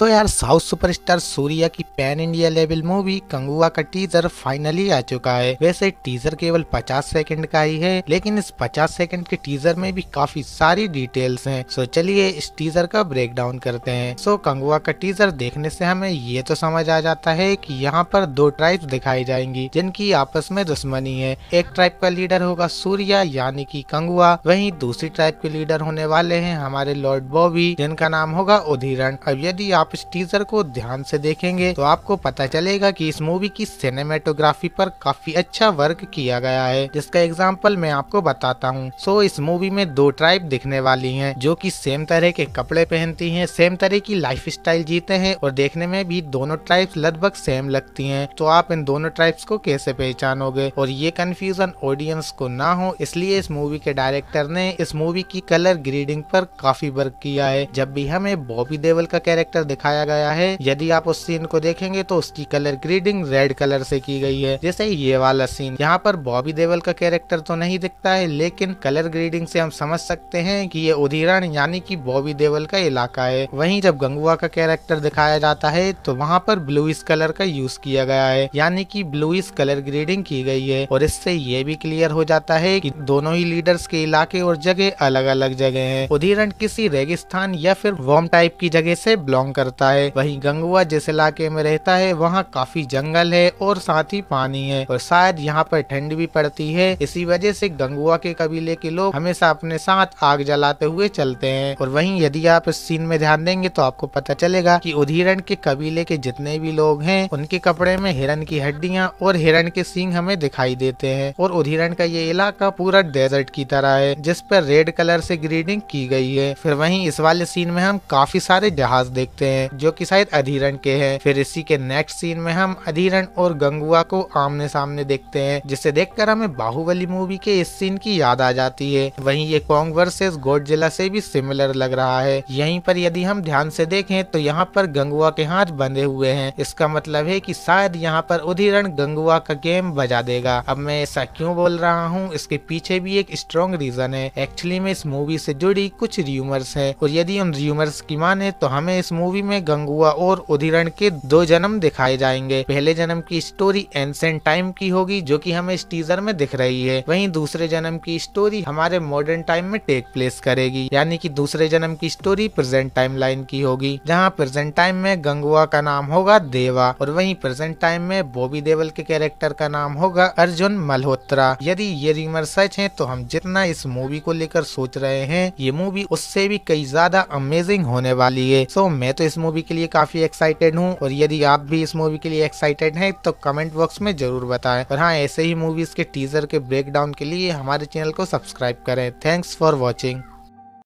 सो यार south superstar Suriya की pan India level movie Kanguva का टीजर फाइनली आ चुका है वैसे टीजर केवल 50 सेकंड का ही है लेकिन इस 50 सेकंड के टीजर में भी काफी सारी डिटेल्स हैं सो चलिए इस टीजर का ब्रेक डाउन करते हैं सो कंगुआ का टीजर देखने से हमें ये तो समझ आ जाता है कि यहाँ पर दो ट्राइब दिखाई जाएंगी जिनकी आपस में दुश्मनी है एक ट्राइब का लीडर होगा सूर्या यानी की कंगुआ वही दूसरी ट्राइब के लीडर होने वाले है हमारे लॉर्ड बॉबी जिनका नाम होगा उधीरण अब यदि आप आप इस टीजर को ध्यान से देखेंगे तो आपको पता चलेगा कि इस मूवी की सिनेमेटोग्राफी पर काफी अच्छा वर्क किया गया है जिसका एग्जाम्पल मैं आपको बताता हूँ सो इस मूवी में दो ट्राइब दिखने वाली है जो की सेम तरह के कपड़े पहनती है सेम तरह की लाइफ जीते हैं और देखने में भी दोनों ट्राइब्स लगभग सेम लगती है तो आप इन दोनों ट्राइब्स को कैसे पहचानोगे और ये कंफ्यूजन ऑडियंस को ना हो इसलिए इस मूवी के डायरेक्टर ने इस मूवी की कलर ग्रीडिंग पर काफी वर्क किया है जब भी हमें बॉबी देवल का कैरेक्टर दिखाया गया है यदि आप उस सीन को देखेंगे तो उसकी कलर ग्रेडिंग रेड कलर से की गई है जैसे ये वाला सीन यहाँ पर बॉबी देवल का कैरेक्टर तो नहीं दिखता है लेकिन कलर ग्रेडिंग से हम समझ सकते हैं कि ये उदीरण यानी कि बॉबी देवल का इलाका है वहीं जब गंगुआ का कैरेक्टर दिखाया जाता है तो वहाँ पर ब्लूइस कलर का यूज किया गया है यानी कि ब्लूइस कलर ग्रेडिंग की गई है और इससे ये भी क्लियर हो जाता है कि दोनों ही लीडर्स के इलाके और जगह अलग अलग जगह है उदीरण किसी रेगिस्तान या फिर वॉम टाइप की जगह से बिलोंग कर करता है वहीं गंगुआ जिस इलाके में रहता है वहाँ काफी जंगल है और साथ ही पानी है और शायद यहाँ पर ठंड भी पड़ती है इसी वजह से गंगुआ के कबीले के लोग हमेशा अपने साथ आग जलाते हुए चलते हैं और वहीं यदि आप इस सीन में ध्यान देंगे तो आपको पता चलेगा कि उधीरण के कबीले के जितने भी लोग हैं उनके कपड़े में हिरन की हड्डियां और हिरन के सींग हमें दिखाई देते हैं और उधीरण का ये इलाका पूरा डेजर्ट की तरह है जिस पर रेड कलर से ग्रीडिंग की गई है फिर वहीं इस वाले सीन में हम काफी सारे जहाज देखते हैं हैं जो कि शायद अधीरण के हैं फिर इसी के नेक्स्ट सीन में हम अधीरण और गंगुआ को आमने सामने देखते हैं जिसे देखकर हमें बाहुबली मूवी के इस सीन की याद आ जाती है वहीं ये कॉन्ग वर्सेस गोडजिला से भी सिमिलर लग रहा है यहीं पर यदि हम ध्यान से देखें तो यहाँ पर गंगुआ के हाथ बंधे हुए हैं इसका मतलब है की शायद यहाँ पर उधीरण गंगुआ का गेम बजा देगा अब मैं ऐसा क्यों बोल रहा हूँ इसके पीछे भी एक स्ट्रॉन्ग रीजन है एक्चुअली में इस मूवी से जुड़ी कुछ र्यूमर्स है और यदि उन र्यूमर्स की माने तो हमें इस मूवी में में गंगुआ और उदिरण के दो जन्म दिखाए जाएंगे पहले जन्म की स्टोरी एंसेंट टाइम की होगी जो की हमें इस टीजर में दिख रही है वही दूसरे जन्म की स्टोरी हमारे मॉडर्न टाइम में टेक प्लेस करेगी यानी की दूसरे जन्म की स्टोरी प्रेजेंट टाइम लाइन की होगी जहाँ प्रेजेंट टाइम में गंगुआ का नाम होगा देवा और वही प्रेजेंट टाइम में बॉबी देवल के कैरेक्टर का नाम होगा अर्जुन मल्होत्रा यदि ये रिमर सच है तो हम जितना इस मूवी को लेकर सोच रहे हैं ये मूवी उससे भी कई ज्यादा अमेजिंग होने वाली है सो मैं तो इस मूवी के लिए काफ़ी एक्साइटेड हूँ और यदि आप भी इस मूवी के लिए एक्साइटेड हैं तो कमेंट बॉक्स में जरूर बताएं और हाँ ऐसे ही मूवीज के टीजर के ब्रेकडाउन के लिए हमारे चैनल को सब्सक्राइब करें थैंक्स फॉर वॉचिंग